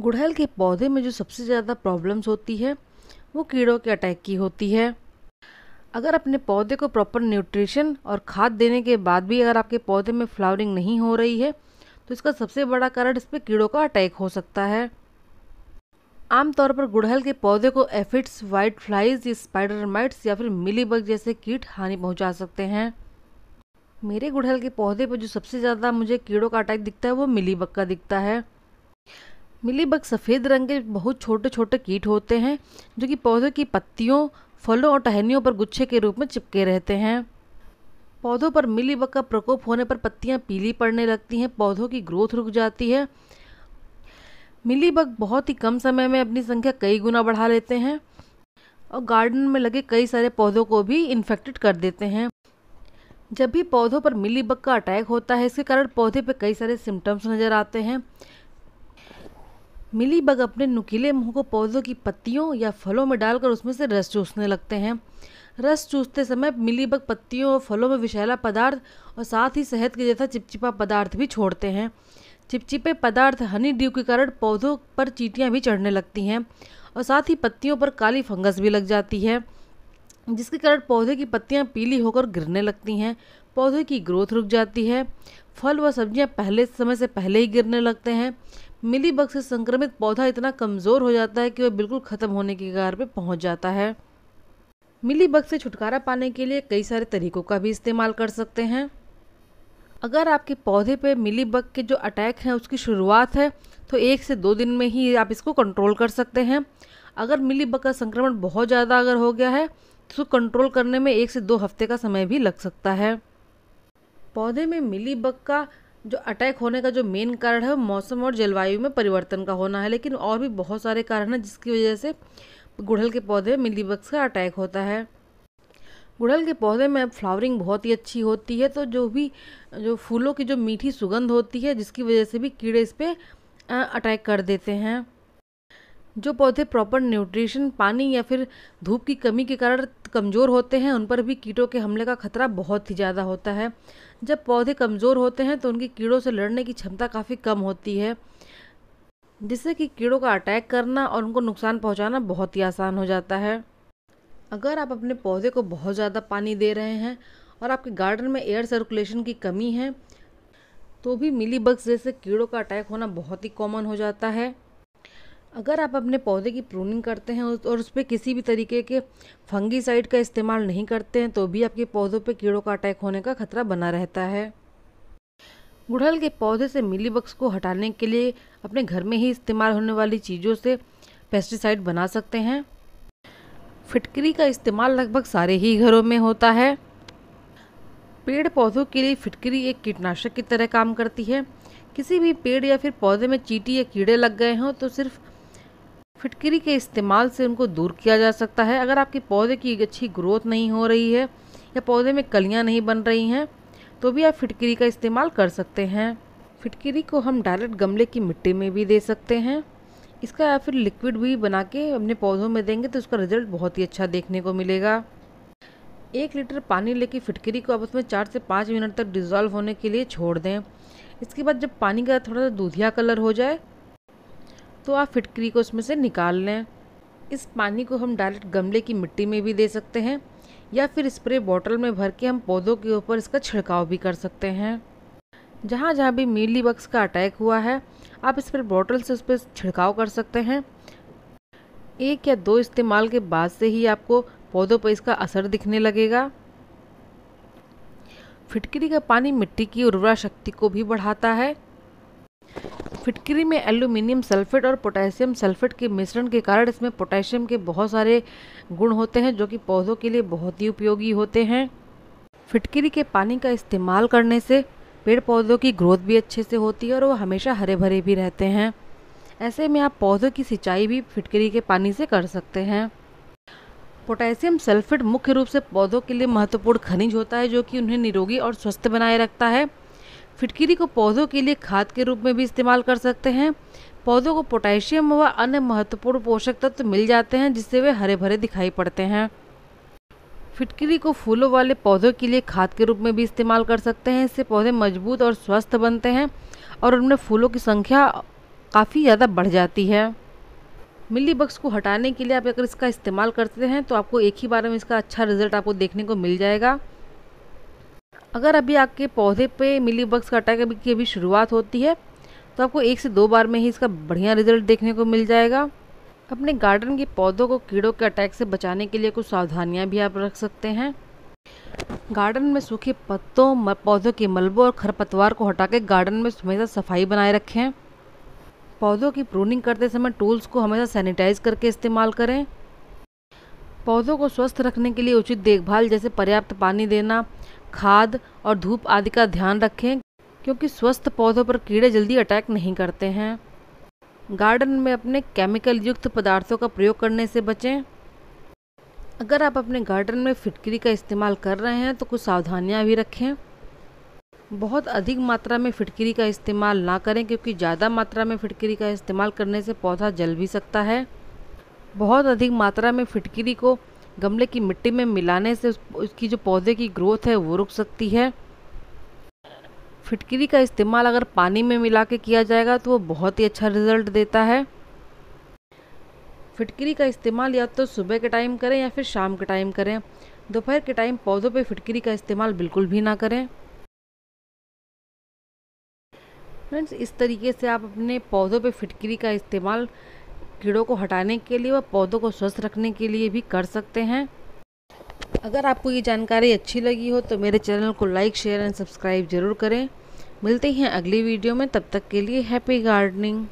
गुड़हल के पौधे में जो सबसे ज़्यादा प्रॉब्लम्स होती है वो कीड़ों के अटैक की होती है अगर अपने पौधे को प्रॉपर न्यूट्रिशन और खाद देने के बाद भी अगर आपके पौधे में फ्लावरिंग नहीं हो रही है तो इसका सबसे बड़ा कारण इस पर कीड़ों का अटैक हो सकता है आमतौर पर गुड़हल के पौधे को एफिड्स वाइट फ्लाइज या स्पाइडर माइट्स या फिर मिलीबग जैसे कीट हानि पहुंचा सकते हैं मेरे गुड़हल के पौधे पर जो सबसे ज़्यादा मुझे कीड़ों का अटैक दिखता है वो मिलीबग का दिखता है मिली बग सफ़ेद रंग के बहुत छोटे छोटे कीट होते हैं जो कि पौधों की पत्तियों फलों और टहनियों पर गुच्छे के रूप में चिपके रहते हैं पौधों पर मिलीबग का प्रकोप होने पर पत्तियां पीली पड़ने लगती हैं पौधों की ग्रोथ रुक जाती है मिली बग बहुत ही कम समय में अपनी संख्या कई गुना बढ़ा लेते हैं और गार्डन में लगे कई सारे पौधों को भी इन्फेक्टेड कर देते हैं जब भी पौधों पर मिलीबग का अटैक होता है इसके कारण पौधे पर कई सारे सिम्टम्स नज़र आते हैं मिली बग अपने नुकीले मुंह को पौधों की पत्तियों या फलों में डालकर उसमें से रस चूसने लगते हैं रस चूसते समय मिलीबग पत्तियों और फलों में विषैला पदार्थ और साथ ही शहद के जैसा चिपचिपा पदार्थ भी छोड़ते हैं चिपचिपे पदार्थ हनी ड्यू के कारण पौधों पर चीटियाँ भी चढ़ने लगती हैं और साथ ही पत्तियों पर काली फंगस भी लग जाती है जिसके कारण पौधे की पत्तियाँ पीली होकर गिरने लगती हैं पौधे की ग्रोथ रुक जाती है फल व सब्जियाँ पहले समय से पहले ही गिरने लगते हैं मिली बग से संक्रमित पौधा इतना कमज़ोर हो जाता है कि वह बिल्कुल ख़त्म होने के कगार पर पहुँच जाता है मिली बग से छुटकारा पाने के लिए कई सारे तरीकों का भी इस्तेमाल कर सकते हैं अगर आपके पौधे पे मिली बग के जो अटैक हैं उसकी शुरुआत है तो एक से दो दिन में ही आप इसको कंट्रोल कर सकते हैं अगर मिली बग का संक्रमण बहुत ज़्यादा अगर हो गया है तो उसको कंट्रोल करने में एक से दो हफ्ते का समय भी लग सकता है पौधे में मिली बग का जो अटैक होने का जो मेन कारण है मौसम और जलवायु में परिवर्तन का होना है लेकिन और भी बहुत सारे कारण हैं जिसकी वजह से गुड़हल के पौधे में मिलीबग्स का अटैक होता है गुड़हल के पौधे में फ्लावरिंग बहुत ही अच्छी होती है तो जो भी जो फूलों की जो मीठी सुगंध होती है जिसकी वजह से भी कीड़े इस पर अटैक कर देते हैं जो पौधे प्रॉपर न्यूट्रिशन पानी या फिर धूप की कमी के कारण कमज़ोर होते हैं उन पर भी कीटों के हमले का खतरा बहुत ही ज़्यादा होता है जब पौधे कमज़ोर होते हैं तो उनकी कीड़ों से लड़ने की क्षमता काफ़ी कम होती है जिससे कि कीड़ों का अटैक करना और उनको नुकसान पहुंचाना बहुत ही आसान हो जाता है अगर आप अपने पौधे को बहुत ज़्यादा पानी दे रहे हैं और आपके गार्डन में एयर सर्कुलेशन की कमी है तो भी मिली जैसे कीड़ों का अटैक होना बहुत ही कॉमन हो जाता है अगर आप अपने पौधे की प्रूनिंग करते हैं और उस पर किसी भी तरीके के फंगीसाइड का इस्तेमाल नहीं करते हैं तो भी आपके पौधों पर कीड़ों का अटैक होने का खतरा बना रहता है गुड़हल के पौधे से बक्स को हटाने के लिए अपने घर में ही इस्तेमाल होने वाली चीज़ों से पेस्टिसाइड बना सकते हैं फिटकरी का इस्तेमाल लगभग सारे ही घरों में होता है पेड़ पौधों के लिए फिटकरी एक कीटनाशक की तरह काम करती है किसी भी पेड़ या फिर पौधे में चीटी या कीड़े लग गए हों तो सिर्फ फिटकरी के इस्तेमाल से उनको दूर किया जा सकता है अगर आपके पौधे की अच्छी ग्रोथ नहीं हो रही है या पौधे में कलियाँ नहीं बन रही हैं तो भी आप फिटकरी का इस्तेमाल कर सकते हैं फिटकरी को हम डायरेक्ट गमले की मिट्टी में भी दे सकते हैं इसका या फिर लिक्विड भी बना के अपने पौधों में देंगे तो उसका रिजल्ट बहुत ही अच्छा देखने को मिलेगा एक लीटर पानी लेके फिटकरी को आप उसमें चार से पाँच मिनट तक डिज़ोल्व होने के लिए छोड़ दें इसके बाद जब पानी का थोड़ा सा दूधिया कलर हो जाए तो आप फिटकरी को उसमें से निकाल लें इस पानी को हम डायरेक्ट गमले की मिट्टी में भी दे सकते हैं या फिर स्प्रे बॉटल में भर के हम पौधों के ऊपर इसका छिड़काव भी कर सकते हैं जहाँ जहाँ भी मीली बक्स का अटैक हुआ है आप स्प्रे बॉटल से उस पर छिड़काव कर सकते हैं एक या दो इस्तेमाल के बाद से ही आपको पौधों पर इसका असर दिखने लगेगा फिटकरी का पानी मिट्टी की उर्वरा शक्ति को भी बढ़ाता है फिटकरी में एल्यूमिनियम सल्फेट और पोटेशियम सल्फेट के मिश्रण के कारण इसमें पोटेशियम के बहुत सारे गुण होते हैं जो कि पौधों के लिए बहुत ही उपयोगी होते हैं फिटकरी के पानी का इस्तेमाल करने से पेड़ पौधों की ग्रोथ भी अच्छे से होती है और वो हमेशा हरे भरे भी रहते हैं ऐसे में आप पौधों की सिंचाई भी फिटकरी के पानी से कर सकते हैं पोटेशियम सल्फेट मुख्य रूप से पौधों के लिए महत्वपूर्ण खनिज होता है जो कि उन्हें निरोगी और स्वस्थ बनाए रखता है फिटकरी को पौधों के लिए खाद के रूप में भी इस्तेमाल कर सकते हैं पौधों को पोटेशियम व अन्य महत्वपूर्ण पोषक तत्व मिल जाते हैं जिससे वे हरे भरे दिखाई पड़ते हैं फिटकिरी को फूलों वाले पौधों के लिए खाद के रूप में भी इस्तेमाल कर सकते हैं इससे पौधे मजबूत और स्वस्थ बनते हैं और उनमें फूलों की संख्या काफ़ी ज़्यादा बढ़ जाती है मिली बक्स को हटाने के लिए आप अगर इसका इस्तेमाल करते हैं तो आपको एक ही बार में इसका अच्छा रिजल्ट आपको देखने को मिल जाएगा अगर अभी आपके पौधे पे मिली बग्स का अटैक अभी की अभी शुरुआत होती है तो आपको एक से दो बार में ही इसका बढ़िया रिजल्ट देखने को मिल जाएगा अपने गार्डन के पौधों को कीड़ों के अटैक से बचाने के लिए कुछ सावधानियाँ भी आप रख सकते हैं गार्डन में सूखे पत्तों पौधों के मलबों और खरपतवार को हटा के गार्डन में हमेशा सफाई बनाए रखें पौधों की प्रूनिंग करते समय टूल्स को हमेशा सैनिटाइज करके इस्तेमाल करें पौधों को स्वस्थ रखने के लिए उचित देखभाल जैसे पर्याप्त पानी देना खाद और धूप आदि का ध्यान रखें क्योंकि स्वस्थ पौधों पर कीड़े जल्दी अटैक नहीं करते हैं गार्डन में अपने केमिकल युक्त पदार्थों का प्रयोग करने से बचें अगर आप अपने गार्डन में फिटकरी का इस्तेमाल कर रहे हैं तो कुछ सावधानियां भी रखें बहुत अधिक मात्रा में फिटकरी का इस्तेमाल ना करें क्योंकि ज़्यादा मात्रा में फिटकरी का इस्तेमाल करने से पौधा जल भी सकता है बहुत अधिक मात्रा में फिटकरी को गमले की मिट्टी में मिलाने से उसकी जो पौधे की ग्रोथ है वो रुक सकती है फिटकरी का इस्तेमाल अगर पानी में मिला के किया जाएगा तो वो बहुत ही अच्छा रिजल्ट देता है फिटकरी का इस्तेमाल या तो सुबह के टाइम करें या फिर शाम के टाइम करें दोपहर के टाइम पौधों पे फिटकरी का इस्तेमाल बिल्कुल भी ना करें फ्रेंड्स इस तरीके से आप अपने पौधों पे फिटकरी का इस्तेमाल कीड़ों को हटाने के लिए व पौधों को स्वस्थ रखने के लिए भी कर सकते हैं अगर आपको ये जानकारी अच्छी लगी हो तो मेरे चैनल को लाइक शेयर एंड सब्सक्राइब ज़रूर करें मिलते हैं अगली वीडियो में तब तक के लिए हैप्पी गार्डनिंग